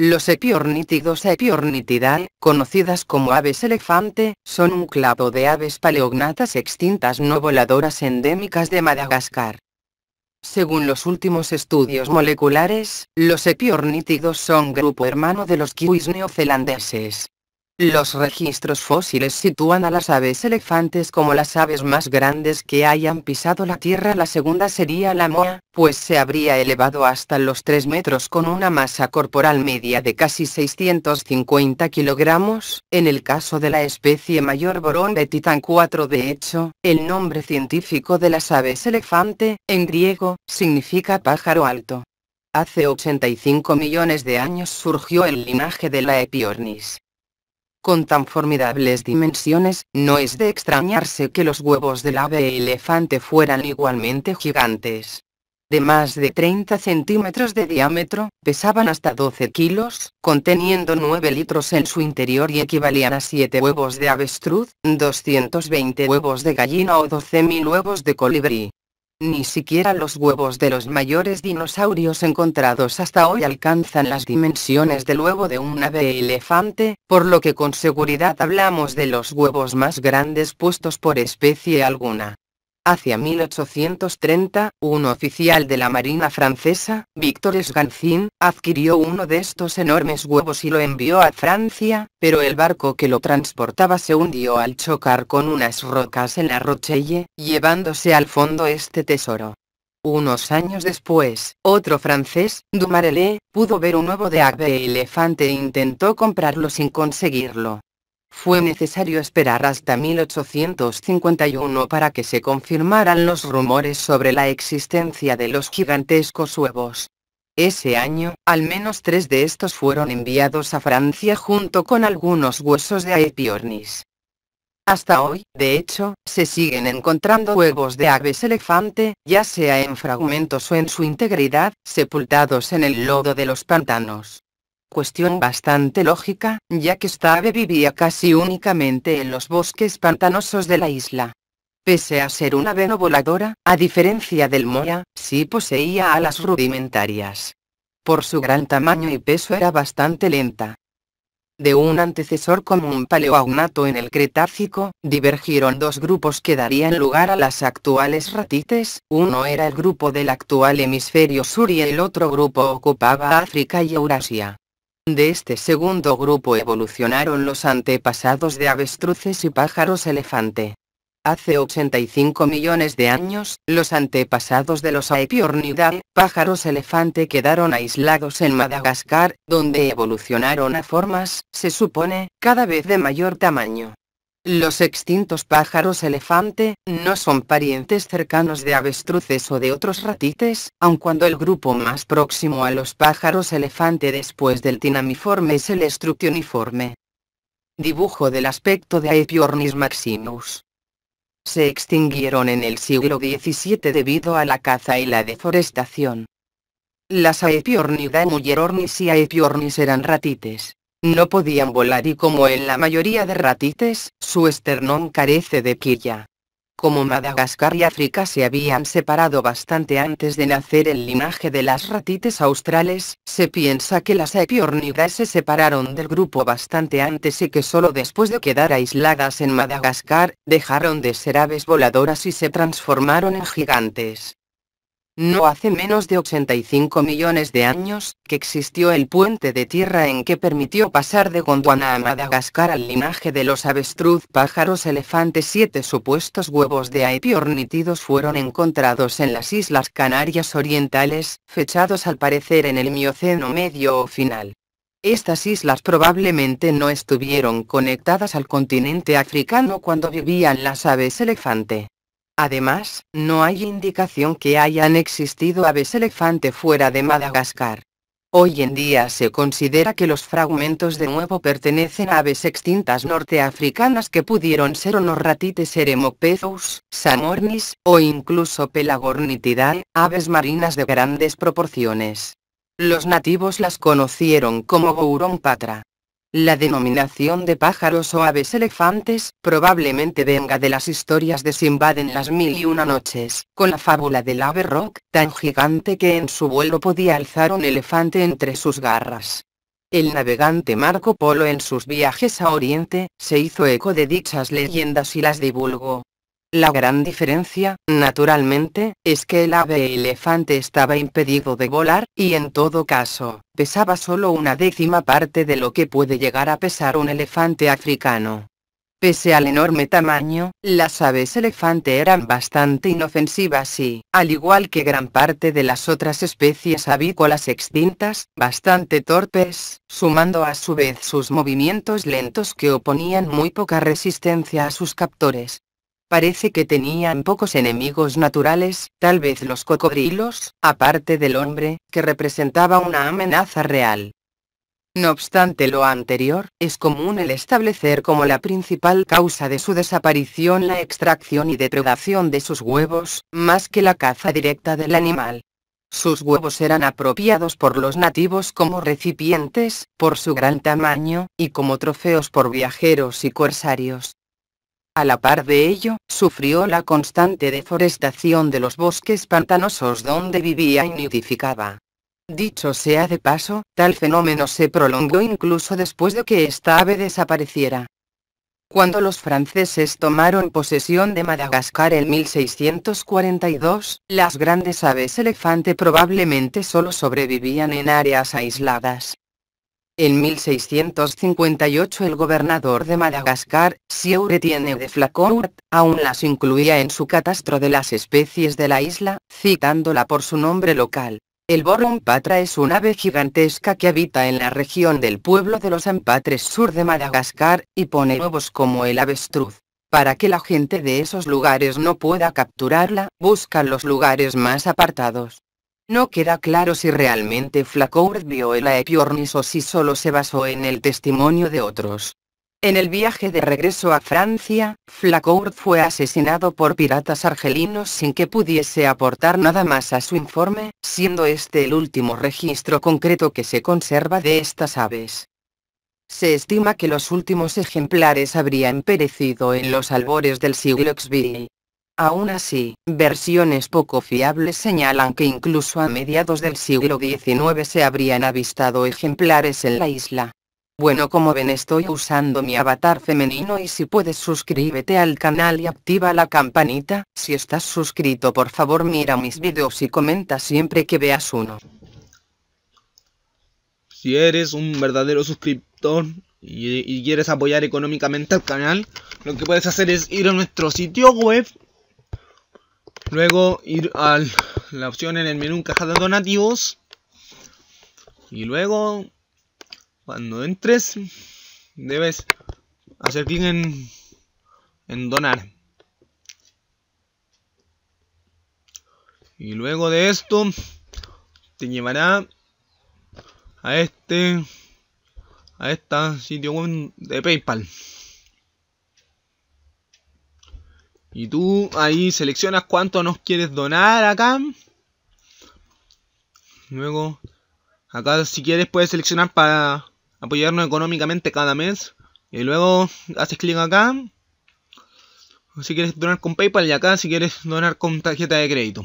Los epiornítidos e Epiornitidae, conocidas como aves elefante, son un clado de aves paleognatas extintas no voladoras endémicas de Madagascar. Según los últimos estudios moleculares, los epiornítidos son grupo hermano de los kiwis neozelandeses. Los registros fósiles sitúan a las aves elefantes como las aves más grandes que hayan pisado la Tierra. La segunda sería la moa, pues se habría elevado hasta los 3 metros con una masa corporal media de casi 650 kilogramos. En el caso de la especie mayor borón de titán 4 de hecho, el nombre científico de las aves elefante, en griego, significa pájaro alto. Hace 85 millones de años surgió el linaje de la Epiornis con tan formidables dimensiones, no es de extrañarse que los huevos del ave elefante fueran igualmente gigantes. De más de 30 centímetros de diámetro, pesaban hasta 12 kilos, conteniendo 9 litros en su interior y equivalían a 7 huevos de avestruz, 220 huevos de gallina o 12.000 huevos de colibrí. Ni siquiera los huevos de los mayores dinosaurios encontrados hasta hoy alcanzan las dimensiones del huevo de un ave elefante, por lo que con seguridad hablamos de los huevos más grandes puestos por especie alguna. Hacia 1830, un oficial de la Marina francesa, Víctor Esganzin, adquirió uno de estos enormes huevos y lo envió a Francia, pero el barco que lo transportaba se hundió al chocar con unas rocas en la Rochelle, llevándose al fondo este tesoro. Unos años después, otro francés, Dumarelé, pudo ver un huevo de ave elefante e intentó comprarlo sin conseguirlo fue necesario esperar hasta 1851 para que se confirmaran los rumores sobre la existencia de los gigantescos huevos. Ese año, al menos tres de estos fueron enviados a Francia junto con algunos huesos de Aepiornis. Hasta hoy, de hecho, se siguen encontrando huevos de aves elefante, ya sea en fragmentos o en su integridad, sepultados en el lodo de los pantanos cuestión bastante lógica, ya que esta ave vivía casi únicamente en los bosques pantanosos de la isla. Pese a ser una ave no voladora, a diferencia del Moya, sí poseía alas rudimentarias. Por su gran tamaño y peso era bastante lenta. De un antecesor común paleoagnato en el Cretácico, divergieron dos grupos que darían lugar a las actuales ratites, uno era el grupo del actual hemisferio sur y el otro grupo ocupaba África y Eurasia. De este segundo grupo evolucionaron los antepasados de avestruces y pájaros elefante. Hace 85 millones de años, los antepasados de los Aepiornidae, pájaros elefante quedaron aislados en Madagascar, donde evolucionaron a formas, se supone, cada vez de mayor tamaño. Los extintos pájaros elefante, no son parientes cercanos de avestruces o de otros ratites, aun cuando el grupo más próximo a los pájaros elefante después del tinamiforme es el estructioniforme. Dibujo del aspecto de Aepiornis maximus. Se extinguieron en el siglo XVII debido a la caza y la deforestación. Las Aepiornidae mullerornis y Aepiornis eran ratites. No podían volar y como en la mayoría de ratites, su esternón carece de quilla. Como Madagascar y África se habían separado bastante antes de nacer el linaje de las ratites australes, se piensa que las Epiornidae se separaron del grupo bastante antes y que solo después de quedar aisladas en Madagascar, dejaron de ser aves voladoras y se transformaron en gigantes. No hace menos de 85 millones de años que existió el puente de tierra en que permitió pasar de Gondwana a Madagascar al linaje de los avestruz, pájaros, elefantes. Siete supuestos huevos de aepiornitidos fueron encontrados en las Islas Canarias Orientales, fechados al parecer en el Mioceno medio o final. Estas islas probablemente no estuvieron conectadas al continente africano cuando vivían las aves elefante. Además, no hay indicación que hayan existido aves elefante fuera de Madagascar. Hoy en día se considera que los fragmentos de nuevo pertenecen a aves extintas norteafricanas que pudieron ser honorratites, eremopethus, Samornis, o incluso Pelagornitidae, aves marinas de grandes proporciones. Los nativos las conocieron como gouron patra. La denominación de pájaros o aves elefantes probablemente venga de las historias de Simbad en las mil y una noches, con la fábula del ave rock, tan gigante que en su vuelo podía alzar un elefante entre sus garras. El navegante Marco Polo en sus viajes a Oriente, se hizo eco de dichas leyendas y las divulgó, la gran diferencia, naturalmente, es que el ave elefante estaba impedido de volar, y en todo caso, pesaba solo una décima parte de lo que puede llegar a pesar un elefante africano. Pese al enorme tamaño, las aves elefante eran bastante inofensivas y, al igual que gran parte de las otras especies avícolas extintas, bastante torpes, sumando a su vez sus movimientos lentos que oponían muy poca resistencia a sus captores. Parece que tenían pocos enemigos naturales, tal vez los cocodrilos, aparte del hombre, que representaba una amenaza real. No obstante lo anterior, es común el establecer como la principal causa de su desaparición la extracción y depredación de sus huevos, más que la caza directa del animal. Sus huevos eran apropiados por los nativos como recipientes, por su gran tamaño, y como trofeos por viajeros y corsarios. A la par de ello, sufrió la constante deforestación de los bosques pantanosos donde vivía y nidificaba. Dicho sea de paso, tal fenómeno se prolongó incluso después de que esta ave desapareciera. Cuando los franceses tomaron posesión de Madagascar en 1642, las grandes aves elefante probablemente solo sobrevivían en áreas aisladas. En 1658 el gobernador de Madagascar, Sieur Tiene de Flacourt, aún las incluía en su catastro de las especies de la isla, citándola por su nombre local. El borrompatra es un ave gigantesca que habita en la región del pueblo de los Ampatres sur de Madagascar, y pone huevos como el avestruz. Para que la gente de esos lugares no pueda capturarla, busca los lugares más apartados. No queda claro si realmente Flacourt vio el Aepiornis o si solo se basó en el testimonio de otros. En el viaje de regreso a Francia, Flacourt fue asesinado por piratas argelinos sin que pudiese aportar nada más a su informe, siendo este el último registro concreto que se conserva de estas aves. Se estima que los últimos ejemplares habrían perecido en los albores del siglo XVI. Aún así, versiones poco fiables señalan que incluso a mediados del siglo XIX se habrían avistado ejemplares en la isla. Bueno como ven estoy usando mi avatar femenino y si puedes suscríbete al canal y activa la campanita, si estás suscrito por favor mira mis videos y comenta siempre que veas uno. Si eres un verdadero suscriptor y, y quieres apoyar económicamente al canal, lo que puedes hacer es ir a nuestro sitio web Luego ir a la opción en el menú caja de donativos. Y luego, cuando entres, debes hacer clic en, donar. Y luego de esto, te llevará a este a esta sitio web de PayPal. Y tú ahí seleccionas cuánto nos quieres donar acá. Luego, acá si quieres puedes seleccionar para apoyarnos económicamente cada mes. Y luego haces clic acá. Si quieres donar con PayPal y acá si quieres donar con tarjeta de crédito.